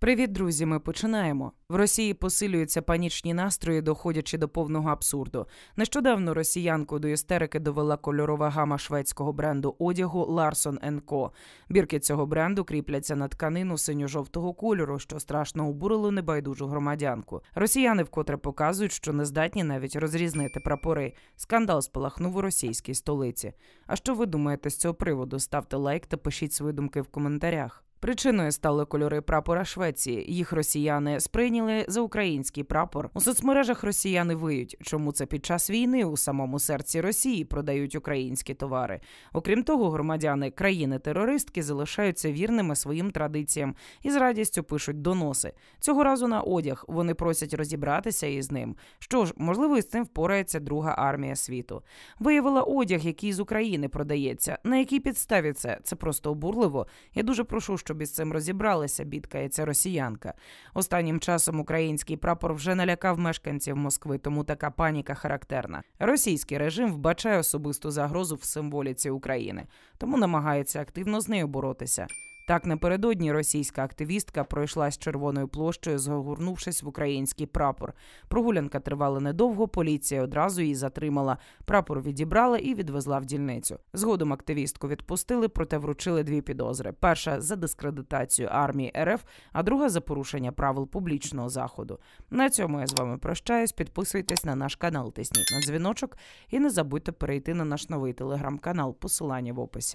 Привіт, друзі! Ми починаємо. В Росії посилюються панічні настрої, доходячи до повного абсурду. Нещодавно росіянку до істерики довела кольорова гама шведського бренду одягу Ларсон Енко. Бірки цього бренду кріпляться на тканину синьо-жовтого кольору, що страшно обурило небайдужу громадянку. Росіяни вкотре показують, що не здатні навіть розрізнити прапори. Скандал спалахнув у російській столиці. А що ви думаєте з цього приводу? Ставте лайк та пишіть свої думки в коментарях. Причиною стали кольори прапора Швеції. Їх росіяни сприйняли за український прапор. У соцмережах росіяни виють, чому це під час війни у самому серці Росії продають українські товари. Окрім того, громадяни країни-терористки залишаються вірними своїм традиціям і з радістю пишуть доноси. Цього разу на одяг вони просять розібратися із ним. Що ж, можливо, із цим впорається друга армія світу. Виявила одяг, який з України продається. На якій підставі це це просто обурливо. Я дуже прошу щоб із цим розібралися, бідкається росіянка. Останнім часом український прапор вже налякав мешканців Москви, тому така паніка характерна. Російський режим вбачає особисту загрозу в символіці України, тому намагається активно з нею боротися. Так напередодні російська активістка пройшла з червоною площею, згорнувшись в український прапор. Прогулянка тривала недовго. Поліція одразу її затримала. Прапор відібрала і відвезла в дільницю. Згодом активістку відпустили, проте вручили дві підозри: перша за дискредитацію армії РФ, а друга за порушення правил публічного заходу. На цьому я з вами прощаюсь. Підписуйтесь на наш канал, тисніть на дзвіночок і не забудьте перейти на наш новий телеграм-канал. Посилання в описі.